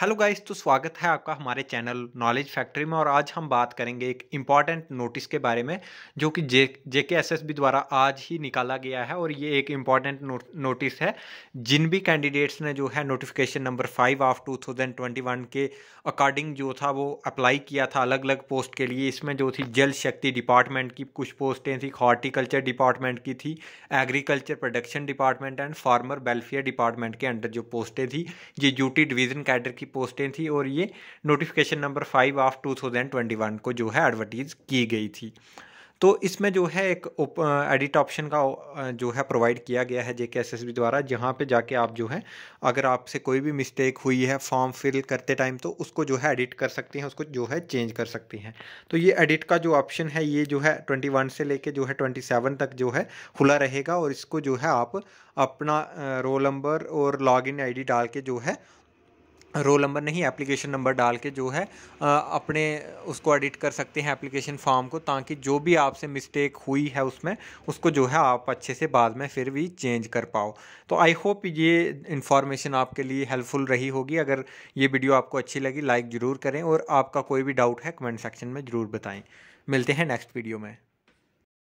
hello guys तो स्वागत है आपका हमारे चैनल नॉलेज फैक्ट्री में और आज हम बात करेंगे एक इम्पॉर्टेंट नोटिस के बारे में जो कि जे जे के एस एस बी द्वारा आज ही निकाला गया है और ये एक इम्पॉर्टेंट नो, नोटिस है जिन भी कैंडिडेट्स ने जो है notification number five of two thousand twenty one के अकॉर्डिंग जो था वो अप्लाई किया था अलग अलग पोस्ट के लिए इसमें जो थी जल शक्ति डिपार्टमेंट की कुछ पोस्टें थी हॉर्टिकल्चर डिपार्टमेंट की थी agriculture production department and farmer welfare department के अंडर जो पोस्टें थी ये यूटी डिवीज़न कैडर की पोस्टें थी और ये notification number five of two thousand twenty one को जो है एडवर्टीज़ की गई थी तो इसमें जो है एक एडिट ऑप्शन का जो है प्रोवाइड किया गया है जेके एस एस बी द्वारा जहाँ पे जाके आप जो है अगर आपसे कोई भी मिस्टेक हुई है फॉर्म फिल करते टाइम तो उसको जो है एडिट कर सकती हैं उसको जो है चेंज कर सकती हैं तो ये एडिट का जो ऑप्शन है ये जो है ट्वेंटी वन से लेके जो है ट्वेंटी सेवन तक जो है खुला रहेगा और इसको जो है आप अपना रोल नंबर और आई डी डाल के जो है रोल नंबर नहीं एप्लीकेशन नंबर डाल के जो है अपने उसको एडिट कर सकते हैं एप्लीकेशन फॉर्म को ताकि जो भी आपसे मिस्टेक हुई है उसमें उसको जो है आप अच्छे से बाद में फिर भी चेंज कर पाओ तो आई होप ये इन्फॉर्मेशन आपके लिए हेल्पफुल रही होगी अगर ये वीडियो आपको अच्छी लगी लाइक ज़रूर करें और आपका कोई भी डाउट है कमेंट सेक्शन में ज़रूर बताएँ मिलते हैं नेक्स्ट वीडियो में